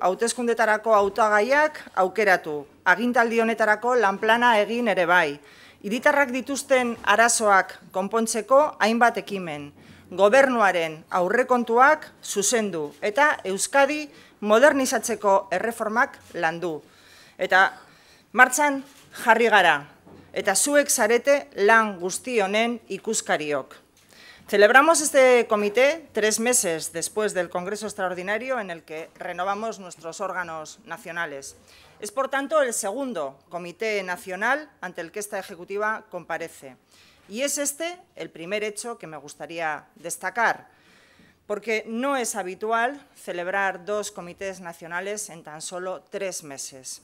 hautezkundetarako hautagaiak aukeratu, agintaldi honetarako lanplana egin ere bai, hiritarrak dituzten arazoak konpontzeko hainbat ekimen, gobernuaren aurrekontuak zuzendu eta Euskadi modernizatzeko erreformak landu. Eta martxan jarri gara, eta zuek zarete lan guzti honen ikuskariok. Celebramos este comité tres meses después del Congreso Extraordinario en el que renovamos nuestros órganos nacionales. Es, por tanto, el segundo comité nacional ante el que esta Ejecutiva comparece. Y es este el primer hecho que me gustaría destacar, porque no es habitual celebrar dos comités nacionales en tan solo tres meses.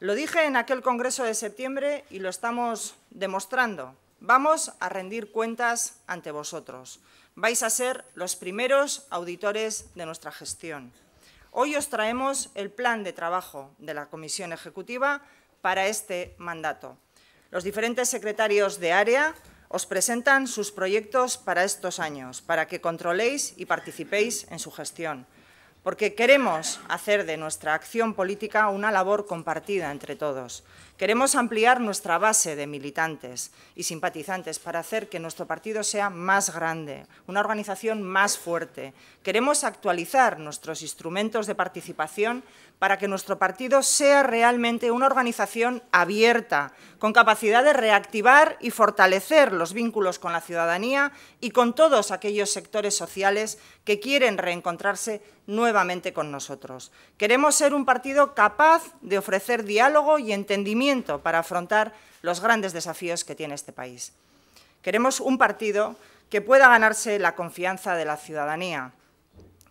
Lo dije en aquel Congreso de septiembre y lo estamos demostrando. Vamos a rendir cuentas ante vosotros. Vais a ser los primeros auditores de nuestra gestión. Hoy os traemos el plan de trabajo de la Comisión Ejecutiva para este mandato. Los diferentes secretarios de área os presentan sus proyectos para estos años, para que controléis y participéis en su gestión porque queremos hacer de nuestra acción política una labor compartida entre todos. Queremos ampliar nuestra base de militantes y simpatizantes para hacer que nuestro partido sea más grande, una organización más fuerte. Queremos actualizar nuestros instrumentos de participación para que nuestro partido sea realmente una organización abierta, con capacidad de reactivar y fortalecer los vínculos con la ciudadanía y con todos aquellos sectores sociales que quieren reencontrarse nuevamente con nosotros. Queremos ser un partido capaz de ofrecer diálogo y entendimiento para afrontar los grandes desafíos que tiene este país. Queremos un partido que pueda ganarse la confianza de la ciudadanía,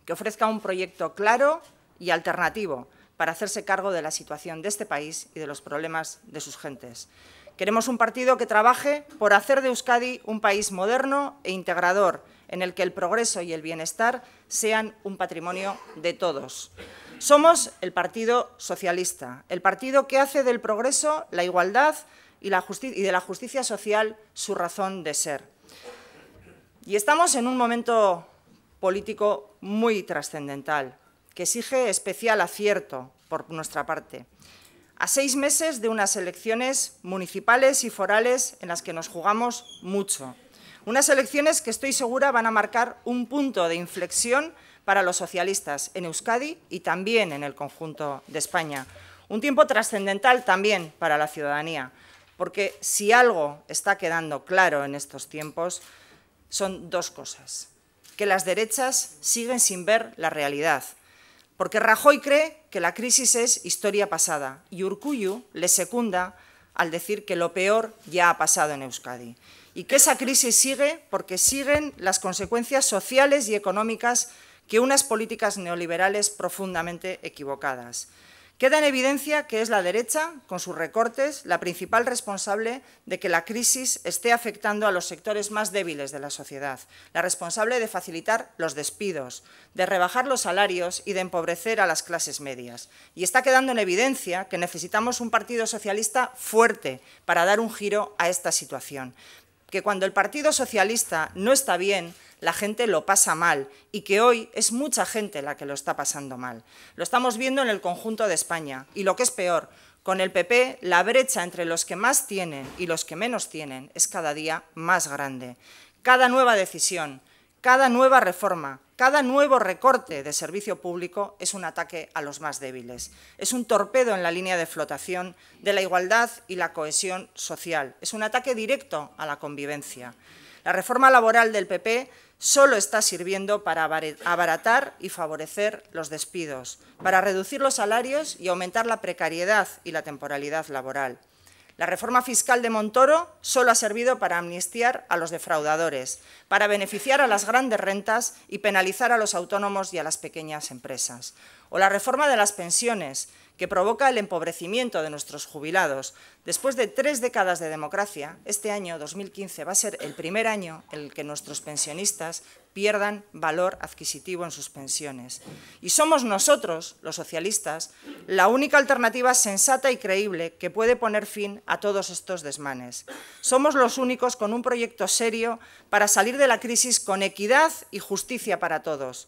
que ofrezca un proyecto claro y alternativo para hacerse cargo de la situación de este país y de los problemas de sus gentes. Queremos un partido que trabaje por hacer de Euskadi un país moderno e integrador, en el que el progreso y el bienestar sean un patrimonio de todos. Somos el Partido Socialista, el partido que hace del progreso, la igualdad y, de la justicia social su razón de ser. Y estamos en un momento político muy trascendental que exige especial acierto por nuestra parte. A seis meses de unas elecciones municipales y forales en las que nos jugamos mucho. Unas elecciones que estoy segura van a marcar un punto de inflexión para los socialistas en Euskadi y también en el conjunto de España. Un tiempo trascendental también para la ciudadanía, porque si algo está quedando claro en estos tiempos son dos cosas. Que las derechas siguen sin ver la realidad porque Rajoy cree que la crisis es historia pasada y Urcuyu le secunda al decir que lo peor ya ha pasado en Euskadi y que esa crisis sigue porque siguen las consecuencias sociales y económicas que unas políticas neoliberales profundamente equivocadas. Queda en evidencia que es la derecha, con sus recortes, la principal responsable de que la crisis esté afectando a los sectores más débiles de la sociedad, la responsable de facilitar los despidos, de rebajar los salarios y de empobrecer a las clases medias. Y está quedando en evidencia que necesitamos un Partido Socialista fuerte para dar un giro a esta situación que cuando el Partido Socialista no está bien, la gente lo pasa mal y que hoy es mucha gente la que lo está pasando mal. Lo estamos viendo en el conjunto de España y lo que es peor, con el PP la brecha entre los que más tienen y los que menos tienen es cada día más grande. Cada nueva decisión, cada nueva reforma, cada nuevo recorte de servicio público es un ataque a los más débiles. Es un torpedo en la línea de flotación de la igualdad y la cohesión social. Es un ataque directo a la convivencia. La reforma laboral del PP solo está sirviendo para abaratar y favorecer los despidos, para reducir los salarios y aumentar la precariedad y la temporalidad laboral. La reforma fiscal de Montoro solo ha servido para amnistiar a los defraudadores, para beneficiar a las grandes rentas y penalizar a los autónomos y a las pequeñas empresas. O la reforma de las pensiones, que provoca el empobrecimiento de nuestros jubilados. Después de tres décadas de democracia, este año 2015 va a ser el primer año en el que nuestros pensionistas pierdan valor adquisitivo en sus pensiones. Y somos nosotros, los socialistas, la única alternativa sensata y creíble que puede poner fin a todos estos desmanes. Somos los únicos con un proyecto serio para salir de la crisis con equidad y justicia para todos.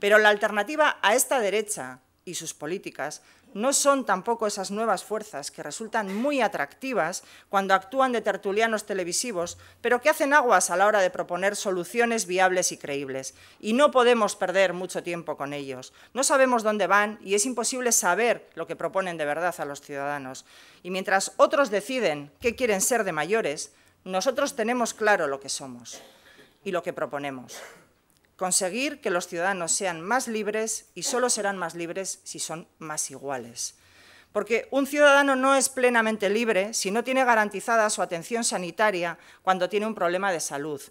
Pero la alternativa a esta derecha y sus políticas no son tampoco esas nuevas fuerzas que resultan muy atractivas cuando actúan de tertulianos televisivos, pero que hacen aguas a la hora de proponer soluciones viables y creíbles. Y no podemos perder mucho tiempo con ellos. No sabemos dónde van y es imposible saber lo que proponen de verdad a los ciudadanos. Y mientras otros deciden qué quieren ser de mayores, nosotros tenemos claro lo que somos y lo que proponemos conseguir que los ciudadanos sean más libres y solo serán más libres si son más iguales. Porque un ciudadano no es plenamente libre si no tiene garantizada su atención sanitaria cuando tiene un problema de salud.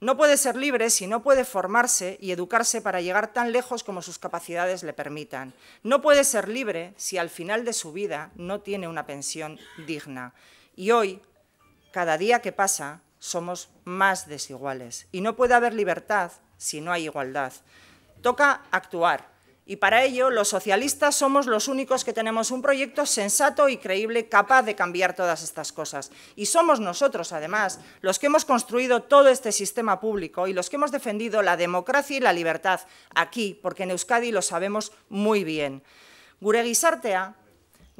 No puede ser libre si no puede formarse y educarse para llegar tan lejos como sus capacidades le permitan. No puede ser libre si al final de su vida no tiene una pensión digna. Y hoy, cada día que pasa, somos más desiguales. Y no puede haber libertad si no hay igualdad. Toca actuar. Y para ello, los socialistas somos los únicos que tenemos un proyecto sensato y creíble capaz de cambiar todas estas cosas. Y somos nosotros, además, los que hemos construido todo este sistema público y los que hemos defendido la democracia y la libertad aquí, porque en Euskadi lo sabemos muy bien. Gure gizartea,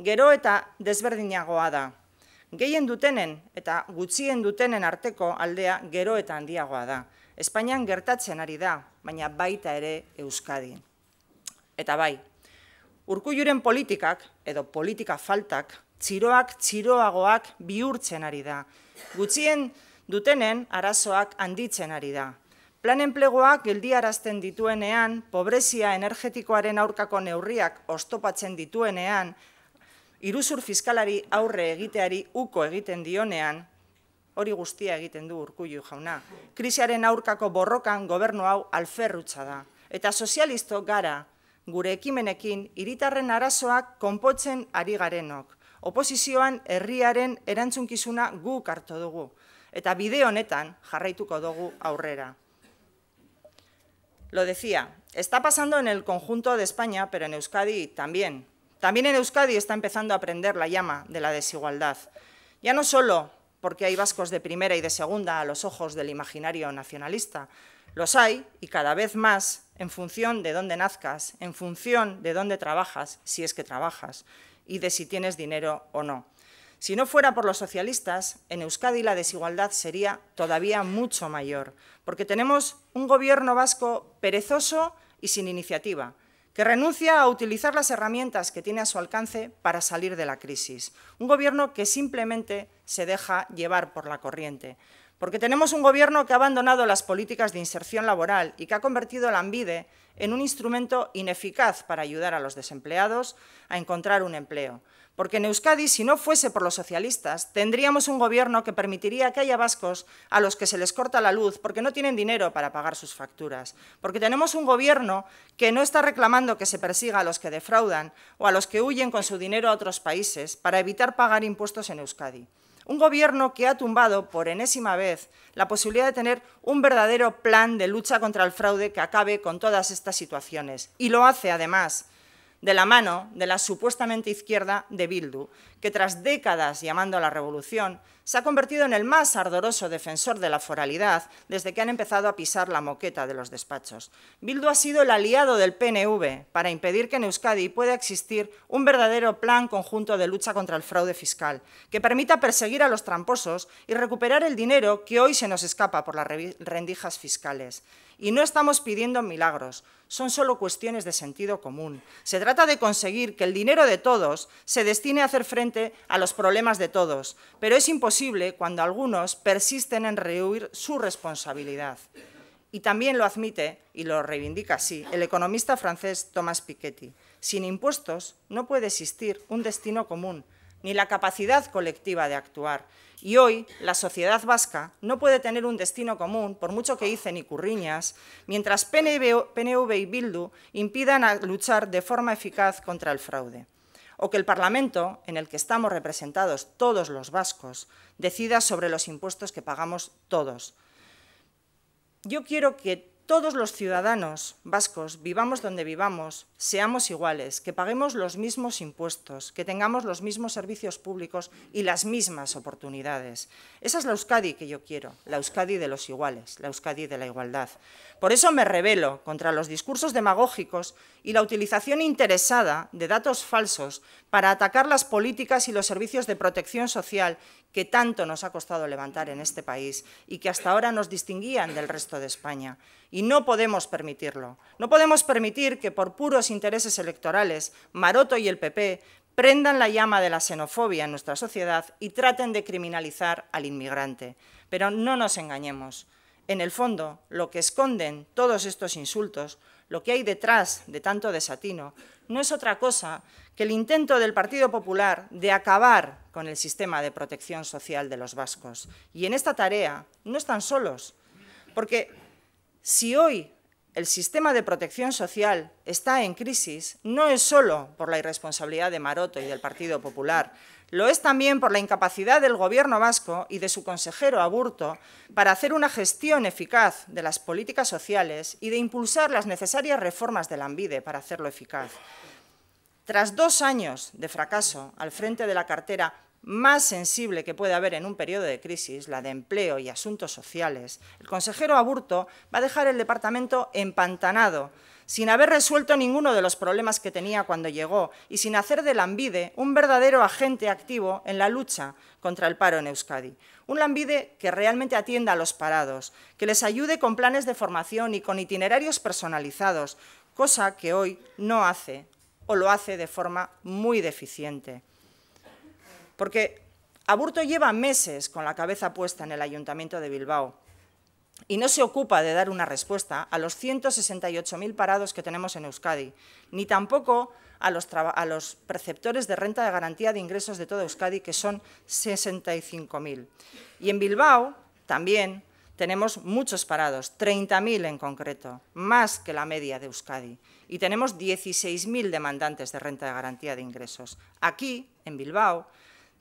gero eta desberdinagoa da. Gehien eta arteko aldea gero eta Espainian gertatzen ari da, baina baita ere Euskadi. Eta bai, urkuiuren politikak edo politika faltak txiroak txiroagoak bihurtzen ari da. Gutxien dutenen arazoak handitzen ari da. Plan enplegoak geldiarazten dituenean, pobrezia energetikoaren aurkako neurriak ostopatzen dituenean, iruzur fiskalari aurre egiteari uko egiten dionean, hori guztia egiten du urkullu jauna. Krisiaren aurkako borrokan gobernu hau alferrutsa da. Eta sozialisto gara gure ekimenekin iritarren arazoak konpotzen ari garenok. Oposizioan herriaren erantzunkizuna guk hartu dugu. Eta bide honetan jarraituko dugu aurrera. Lo decía, está pasando en el conjunto de España, pero en Euskadi también. También en Euskadi está empezando a aprender la llama de la desigualdad. Ya no solo porque hay vascos de primera y de segunda a los ojos del imaginario nacionalista. Los hay, y cada vez más, en función de dónde nazcas, en función de dónde trabajas, si es que trabajas, y de si tienes dinero o no. Si no fuera por los socialistas, en Euskadi la desigualdad sería todavía mucho mayor, porque tenemos un gobierno vasco perezoso y sin iniciativa, que renuncia a utilizar las herramientas que tiene a su alcance para salir de la crisis. Un gobierno que simplemente se deja llevar por la corriente. Porque tenemos un gobierno que ha abandonado las políticas de inserción laboral y que ha convertido la ambide en un instrumento ineficaz para ayudar a los desempleados a encontrar un empleo porque en Euskadi, si no fuese por los socialistas, tendríamos un gobierno que permitiría que haya vascos a los que se les corta la luz porque no tienen dinero para pagar sus facturas, porque tenemos un gobierno que no está reclamando que se persiga a los que defraudan o a los que huyen con su dinero a otros países para evitar pagar impuestos en Euskadi. Un gobierno que ha tumbado por enésima vez la posibilidad de tener un verdadero plan de lucha contra el fraude que acabe con todas estas situaciones. Y lo hace, además, de la mano de la supuestamente izquierda de Bildu, que tras décadas llamando a la revolución, se ha convertido en el más ardoroso defensor de la foralidad desde que han empezado a pisar la moqueta de los despachos. Bildu ha sido el aliado del PNV para impedir que en Euskadi pueda existir un verdadero plan conjunto de lucha contra el fraude fiscal, que permita perseguir a los tramposos y recuperar el dinero que hoy se nos escapa por las rendijas fiscales. Y no estamos pidiendo milagros, son solo cuestiones de sentido común. Se trata de conseguir que el dinero de todos se destine a hacer frente a los problemas de todos, pero es imposible cuando algunos persisten en rehuir su responsabilidad. Y también lo admite, y lo reivindica así, el economista francés Thomas Piketty. Sin impuestos no puede existir un destino común, ni la capacidad colectiva de actuar. Y hoy la sociedad vasca no puede tener un destino común, por mucho que hice y curriñas, mientras PNV, y Bildu impidan luchar de forma eficaz contra el fraude. O que el Parlamento, en el que estamos representados todos los vascos, decida sobre los impuestos que pagamos todos. Yo quiero que todos los ciudadanos vascos, vivamos donde vivamos, seamos iguales, que paguemos los mismos impuestos, que tengamos los mismos servicios públicos y las mismas oportunidades. Esa es la Euskadi que yo quiero, la Euskadi de los iguales, la Euskadi de la igualdad. Por eso me rebelo contra los discursos demagógicos y la utilización interesada de datos falsos para atacar las políticas y los servicios de protección social que tanto nos ha costado levantar en este país y que hasta ahora nos distinguían del resto de España. Y no podemos permitirlo. No podemos permitir que por puros intereses electorales, Maroto y el PP prendan la llama de la xenofobia en nuestra sociedad y traten de criminalizar al inmigrante. Pero no nos engañemos. En el fondo, lo que esconden todos estos insultos, lo que hay detrás de tanto desatino, no es otra cosa que el intento del Partido Popular de acabar con el sistema de protección social de los vascos. Y en esta tarea no están solos, porque si hoy el sistema de protección social está en crisis, no es solo por la irresponsabilidad de Maroto y del Partido Popular, lo es también por la incapacidad del Gobierno vasco y de su consejero Aburto para hacer una gestión eficaz de las políticas sociales y de impulsar las necesarias reformas de la para hacerlo eficaz. Tras dos años de fracaso al frente de la cartera más sensible que puede haber en un periodo de crisis, la de empleo y asuntos sociales, el consejero Aburto va a dejar el departamento empantanado, sin haber resuelto ninguno de los problemas que tenía cuando llegó y sin hacer de Lambide un verdadero agente activo en la lucha contra el paro en Euskadi. Un Lambide que realmente atienda a los parados, que les ayude con planes de formación y con itinerarios personalizados, cosa que hoy no hace o lo hace de forma muy deficiente. Porque Aburto lleva meses con la cabeza puesta en el Ayuntamiento de Bilbao y no se ocupa de dar una respuesta a los 168.000 parados que tenemos en Euskadi, ni tampoco a los, preceptores de renta de garantía de ingresos de toda Euskadi, que son 65.000. Y en Bilbao también tenemos muchos parados, 30.000 en concreto, más que la media de Euskadi. Y tenemos 16.000 demandantes de renta de garantía de ingresos. Aquí, en Bilbao,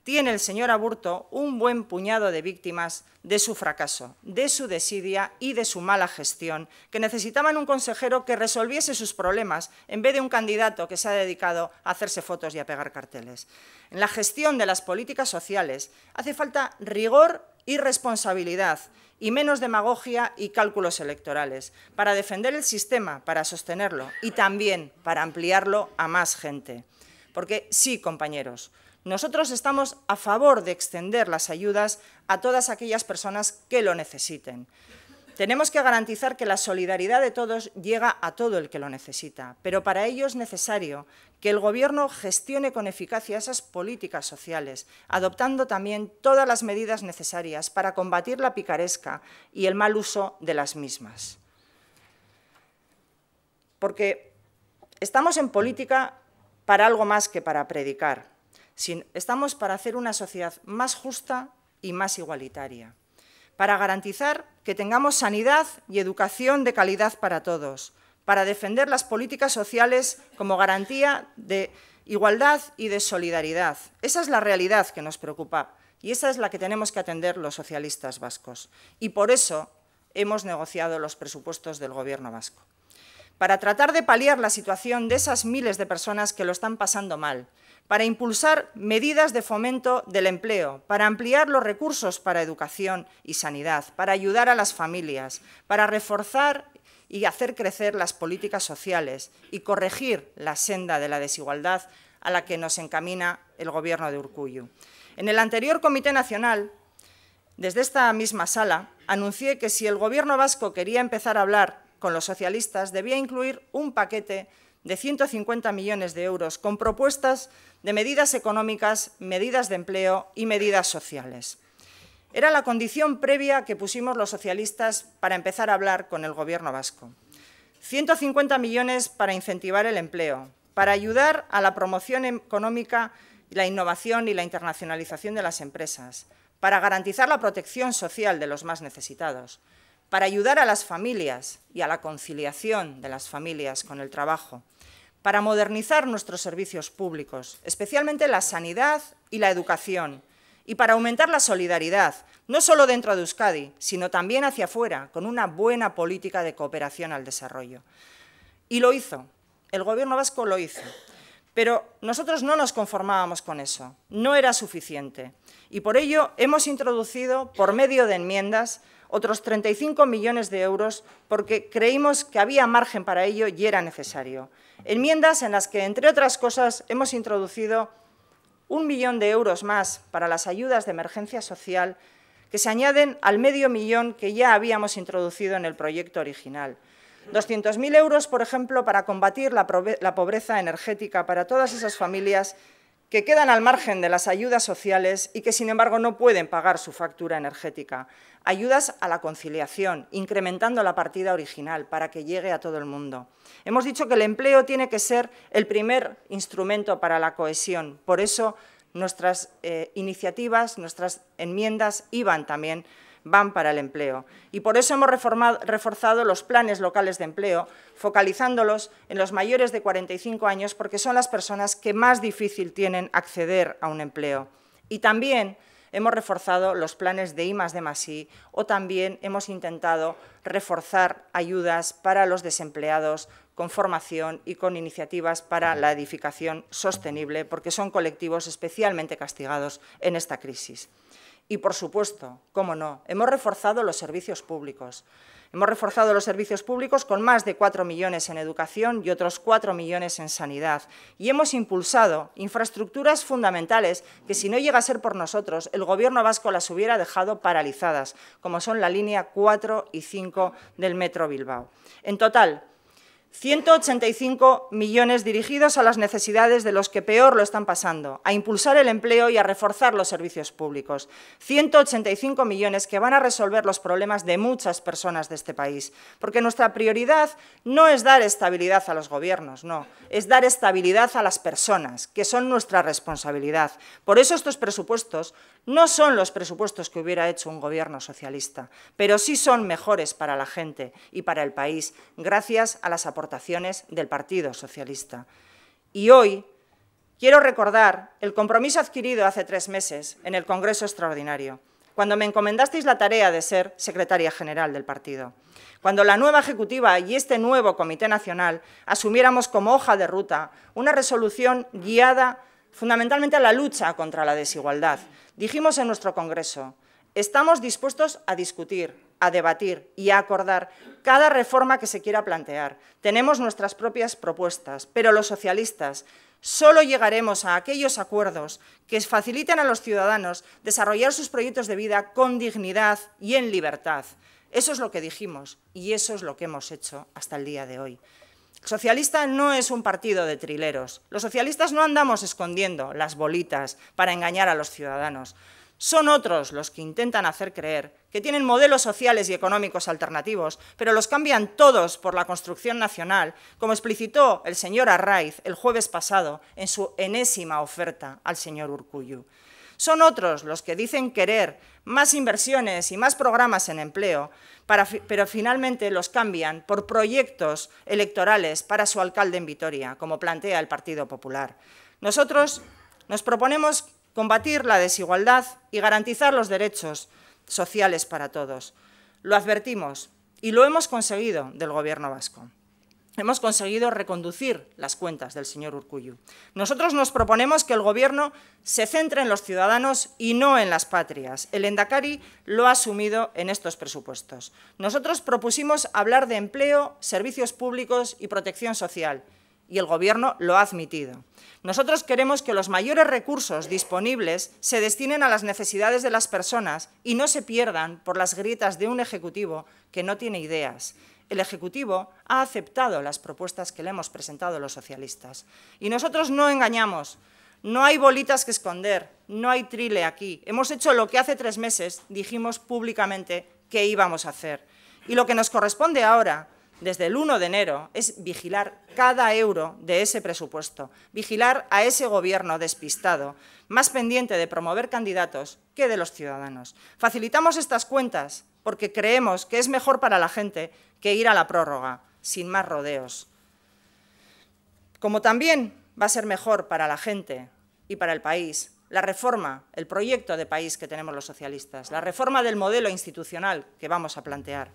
tiene el señor Aburto un buen puñado de víctimas de su fracaso, de su desidia y de su mala gestión, que necesitaban un consejero que resolviese sus problemas en vez de un candidato que se ha dedicado a hacerse fotos y a pegar carteles. En la gestión de las políticas sociales hace falta rigor y responsabilidad y menos demagogia y cálculos electorales, para defender el sistema, para sostenerlo y también para ampliarlo a más gente. Porque sí, compañeros, nosotros estamos a favor de extender las ayudas a todas aquellas personas que lo necesiten. Tenemos que garantizar que la solidaridad de todos llega a todo el que lo necesita, pero para ello es necesario que el Gobierno gestione con eficacia esas políticas sociales, adoptando también todas las medidas necesarias para combatir la picaresca y el mal uso de las mismas. Porque estamos en política para algo más que para predicar. Estamos para hacer una sociedad más justa y más igualitaria, para garantizar que tengamos sanidad y educación de calidad para todos, para defender las políticas sociales como garantía de igualdad y de solidaridad. Esa es la realidad que nos preocupa y esa es la que tenemos que atender los socialistas vascos. Y por eso hemos negociado los presupuestos del Gobierno vasco. Para tratar de paliar la situación de esas miles de personas que lo están pasando mal para impulsar medidas de fomento del empleo, para ampliar los recursos para educación y sanidad, para ayudar a las familias, para reforzar y hacer crecer las políticas sociales y corregir la senda de la desigualdad a la que nos encamina el Gobierno de Urcuyu. En el anterior Comité Nacional, desde esta misma sala, anuncié que si el Gobierno vasco quería empezar a hablar con los socialistas, debía incluir un paquete de 150 millones de euros con propuestas de medidas económicas, medidas de empleo y medidas sociales. Era la condición previa que pusimos los socialistas para empezar a hablar con el Gobierno vasco. 150 millones para incentivar el empleo, para ayudar a la promoción económica, la innovación y la internacionalización de las empresas, para garantizar la protección social de los más necesitados, para ayudar a las familias y a la conciliación de las familias con el trabajo, para modernizar nuestros servicios públicos, especialmente la sanidad y la educación, y para aumentar la solidaridad, no solo dentro de Euskadi, sino también hacia afuera, con una buena política de cooperación al desarrollo. Y lo hizo, el Gobierno vasco lo hizo, pero nosotros no nos conformábamos con eso, no era suficiente, y por ello hemos introducido, por medio de enmiendas, otros 35 millones de euros porque creímos que había margen para ello y era necesario. Enmiendas en las que, entre otras cosas, hemos introducido un millón de euros más para las ayudas de emergencia social que se añaden al medio millón que ya habíamos introducido en el proyecto original. 200.000 euros, por ejemplo, para combatir la, pobreza energética para todas esas familias que quedan al margen de las ayudas sociales y que, sin embargo, no pueden pagar su factura energética. Ayudas a la conciliación, incrementando la partida original para que llegue a todo el mundo. Hemos dicho que el empleo tiene que ser el primer instrumento para la cohesión. Por eso nuestras eh, iniciativas, nuestras enmiendas iban también van para el empleo. Y por eso hemos reforzado los planes locales de empleo, focalizándolos en los mayores de 45 años, porque son las personas que más difícil tienen acceder a un empleo. Y también hemos reforzado los planes de I de Masí o también hemos intentado reforzar ayudas para los desempleados con formación y con iniciativas para la edificación sostenible, porque son colectivos especialmente castigados en esta crisis. Y, por supuesto, cómo no, hemos reforzado los servicios públicos. Hemos reforzado los servicios públicos con más de 4 millones en educación y otros 4 millones en sanidad. Y hemos impulsado infraestructuras fundamentales que, si no llega a ser por nosotros, el Gobierno vasco las hubiera dejado paralizadas, como son la línea 4 y 5 del Metro Bilbao. En total, 185 millones dirigidos a las necesidades de los que peor lo están pasando, a impulsar el empleo y a reforzar los servicios públicos. 185 millones que van a resolver los problemas de muchas personas de este país, porque nuestra prioridad no es dar estabilidad a los gobiernos, no, es dar estabilidad a las personas, que son nuestra responsabilidad. Por eso estos presupuestos no son los presupuestos que hubiera hecho un gobierno socialista, pero sí son mejores para la gente y para el país, gracias a las aportaciones del Partido Socialista. Y hoy quiero recordar el compromiso adquirido hace tres meses en el Congreso Extraordinario, cuando me encomendasteis la tarea de ser secretaria general del partido, cuando la nueva Ejecutiva y este nuevo Comité Nacional asumiéramos como hoja de ruta una resolución guiada fundamentalmente a la lucha contra la desigualdad. Dijimos en nuestro Congreso, estamos dispuestos a discutir, a debatir y a acordar cada reforma que se quiera plantear. Tenemos nuestras propias propuestas, pero los socialistas solo llegaremos a aquellos acuerdos que faciliten a los ciudadanos desarrollar sus proyectos de vida con dignidad y en libertad. Eso es lo que dijimos y eso es lo que hemos hecho hasta el día de hoy. Socialista no es un partido de trileros. Los socialistas no andamos escondiendo las bolitas para engañar a los ciudadanos. Son otros los que intentan hacer creer que tienen modelos sociales y económicos alternativos, pero los cambian todos por la construcción nacional, como explicitó el señor Arraiz el jueves pasado en su enésima oferta al señor Urcuyu. Son otros los que dicen querer más inversiones y más programas en empleo, pero finalmente los cambian por proyectos electorales para su alcalde en Vitoria, como plantea el Partido Popular. Nosotros nos proponemos combatir la desigualdad y garantizar los derechos sociales para todos. Lo advertimos y lo hemos conseguido del Gobierno vasco hemos conseguido reconducir las cuentas del señor Urcuyu. Nosotros nos proponemos que el Gobierno se centre en los ciudadanos y no en las patrias. El Endacari lo ha asumido en estos presupuestos. Nosotros propusimos hablar de empleo, servicios públicos y protección social, y el Gobierno lo ha admitido. Nosotros queremos que los mayores recursos disponibles se destinen a las necesidades de las personas y no se pierdan por las grietas de un Ejecutivo que no tiene ideas el Ejecutivo ha aceptado las propuestas que le hemos presentado los socialistas. Y nosotros no engañamos, no hay bolitas que esconder, no hay trile aquí. Hemos hecho lo que hace tres meses dijimos públicamente que íbamos a hacer. Y lo que nos corresponde ahora desde el 1 de enero es vigilar cada euro de ese presupuesto, vigilar a ese gobierno despistado, más pendiente de promover candidatos que de los ciudadanos. Facilitamos estas cuentas porque creemos que es mejor para la gente que ir a la prórroga, sin más rodeos. Como también va a ser mejor para la gente y para el país la reforma, el proyecto de país que tenemos los socialistas, la reforma del modelo institucional que vamos a plantear.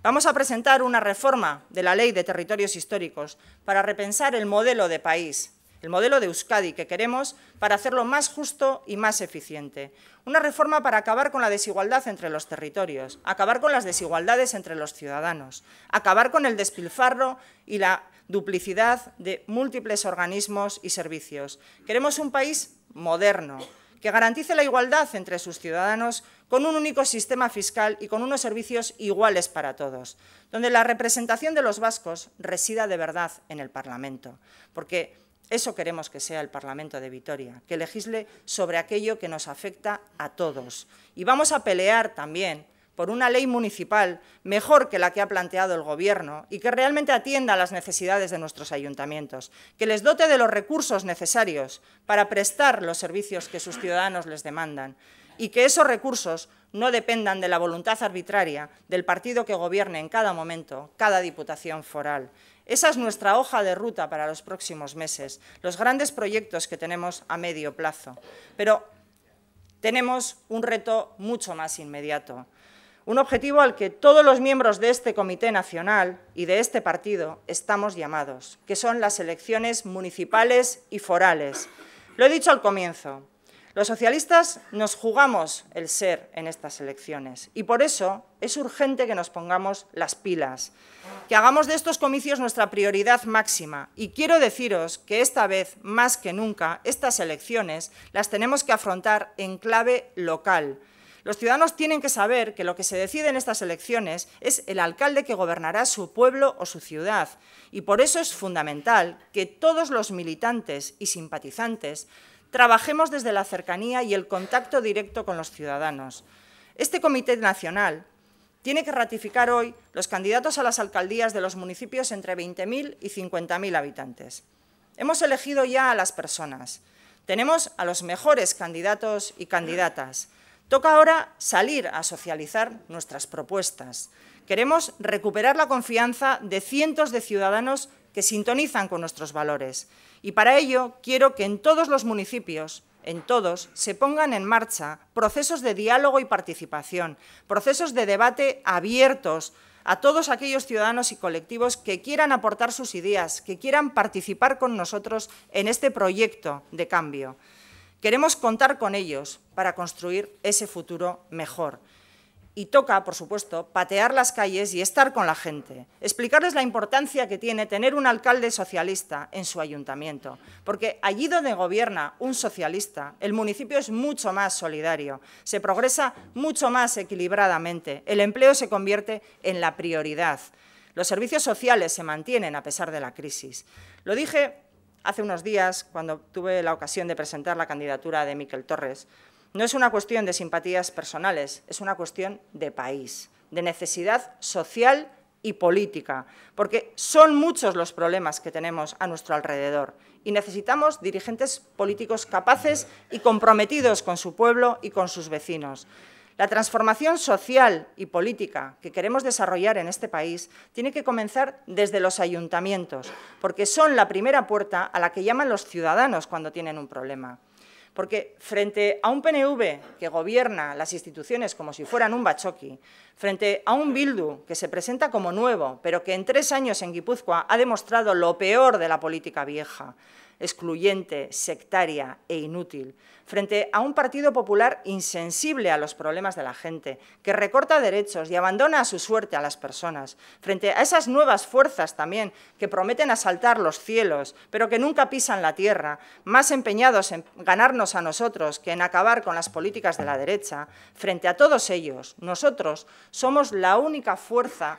Vamos a presentar una reforma de la Ley de Territorios Históricos para repensar el modelo de país, el modelo de Euskadi que queremos para hacerlo más justo y más eficiente. Una reforma para acabar con la desigualdad entre los territorios, acabar con las desigualdades entre los ciudadanos, acabar con el despilfarro y la duplicidad de múltiples organismos y servicios. Queremos un país moderno, que garantice la igualdad entre sus ciudadanos con un único sistema fiscal y con unos servicios iguales para todos, donde la representación de los vascos resida de verdad en el Parlamento, porque eso queremos que sea el Parlamento de Vitoria, que legisle sobre aquello que nos afecta a todos. Y vamos a pelear también por una ley municipal mejor que la que ha planteado el Gobierno y que realmente atienda a las necesidades de nuestros ayuntamientos, que les dote de los recursos necesarios para prestar los servicios que sus ciudadanos les demandan y que esos recursos no dependan de la voluntad arbitraria del partido que gobierne en cada momento, cada diputación foral. Esa es nuestra hoja de ruta para los próximos meses, los grandes proyectos que tenemos a medio plazo. Pero tenemos un reto mucho más inmediato un objetivo al que todos los miembros de este Comité Nacional y de este partido estamos llamados, que son las elecciones municipales y forales. Lo he dicho al comienzo, los socialistas nos jugamos el ser en estas elecciones y por eso es urgente que nos pongamos las pilas, que hagamos de estos comicios nuestra prioridad máxima y quiero deciros que esta vez, más que nunca, estas elecciones las tenemos que afrontar en clave local, los ciudadanos tienen que saber que lo que se decide en estas elecciones es el alcalde que gobernará su pueblo o su ciudad. Y por eso es fundamental que todos los militantes y simpatizantes trabajemos desde la cercanía y el contacto directo con los ciudadanos. Este Comité Nacional tiene que ratificar hoy los candidatos a las alcaldías de los municipios entre 20.000 y 50.000 habitantes. Hemos elegido ya a las personas. Tenemos a los mejores candidatos y candidatas. Toca ahora salir a socializar nuestras propuestas. Queremos recuperar la confianza de cientos de ciudadanos que sintonizan con nuestros valores. Y para ello quiero que en todos los municipios, en todos, se pongan en marcha procesos de diálogo y participación, procesos de debate abiertos a todos aquellos ciudadanos y colectivos que quieran aportar sus ideas, que quieran participar con nosotros en este proyecto de cambio. Queremos contar con ellos para construir ese futuro mejor. Y toca, por supuesto, patear las calles y estar con la gente, explicarles la importancia que tiene tener un alcalde socialista en su ayuntamiento, porque allí donde gobierna un socialista, el municipio es mucho más solidario, se progresa mucho más equilibradamente, el empleo se convierte en la prioridad, los servicios sociales se mantienen a pesar de la crisis. Lo dije hace unos días cuando tuve la ocasión de presentar la candidatura de Miquel Torres. No es una cuestión de simpatías personales, es una cuestión de país, de necesidad social y política, porque son muchos los problemas que tenemos a nuestro alrededor y necesitamos dirigentes políticos capaces y comprometidos con su pueblo y con sus vecinos. La transformación social y política que queremos desarrollar en este país tiene que comenzar desde los ayuntamientos, porque son la primera puerta a la que llaman los ciudadanos cuando tienen un problema. Porque frente a un PNV que gobierna las instituciones como si fueran un bachoqui, frente a un Bildu que se presenta como nuevo, pero que en tres años en Guipúzcoa ha demostrado lo peor de la política vieja, excluyente, sectaria e inútil, frente a un Partido Popular insensible a los problemas de la gente, que recorta derechos y abandona a su suerte a las personas, frente a esas nuevas fuerzas también que prometen asaltar los cielos, pero que nunca pisan la tierra, más empeñados en ganarnos a nosotros que en acabar con las políticas de la derecha, frente a todos ellos, nosotros somos la única fuerza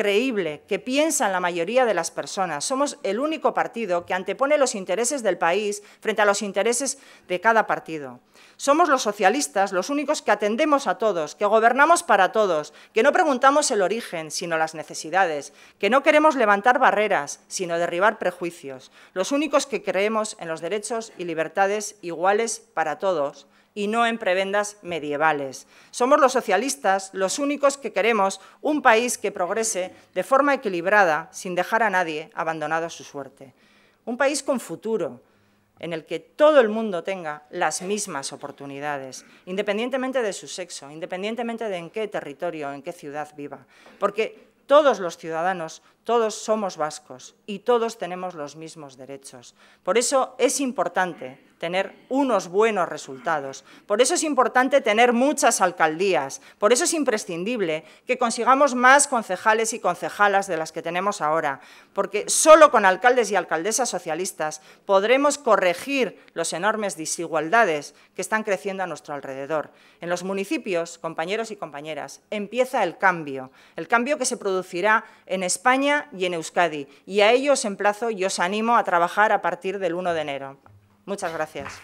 creíble que piensan la mayoría de las personas. Somos el único partido que antepone los intereses del país frente a los intereses de cada partido. Somos los socialistas los únicos que atendemos a todos, que gobernamos para todos, que no preguntamos el origen, sino las necesidades, que no queremos levantar barreras, sino derribar prejuicios, los únicos que creemos en los derechos y libertades iguales para todos, y no en prebendas medievales. Somos los socialistas los únicos que queremos un país que progrese de forma equilibrada, sin dejar a nadie abandonado a su suerte. Un país con futuro, en el que todo el mundo tenga las mismas oportunidades, independientemente de su sexo, independientemente de en qué territorio, en qué ciudad viva. Porque todos los ciudadanos, todos somos vascos y todos tenemos los mismos derechos. Por eso es importante tener unos buenos resultados. Por eso es importante tener muchas alcaldías, por eso es imprescindible que consigamos más concejales y concejalas de las que tenemos ahora, porque solo con alcaldes y alcaldesas socialistas podremos corregir los enormes desigualdades que están creciendo a nuestro alrededor. En los municipios, compañeros y compañeras, empieza el cambio, el cambio que se producirá en España y en Euskadi, y a ello os emplazo y os animo a trabajar a partir del 1 de enero. Muchas gracias.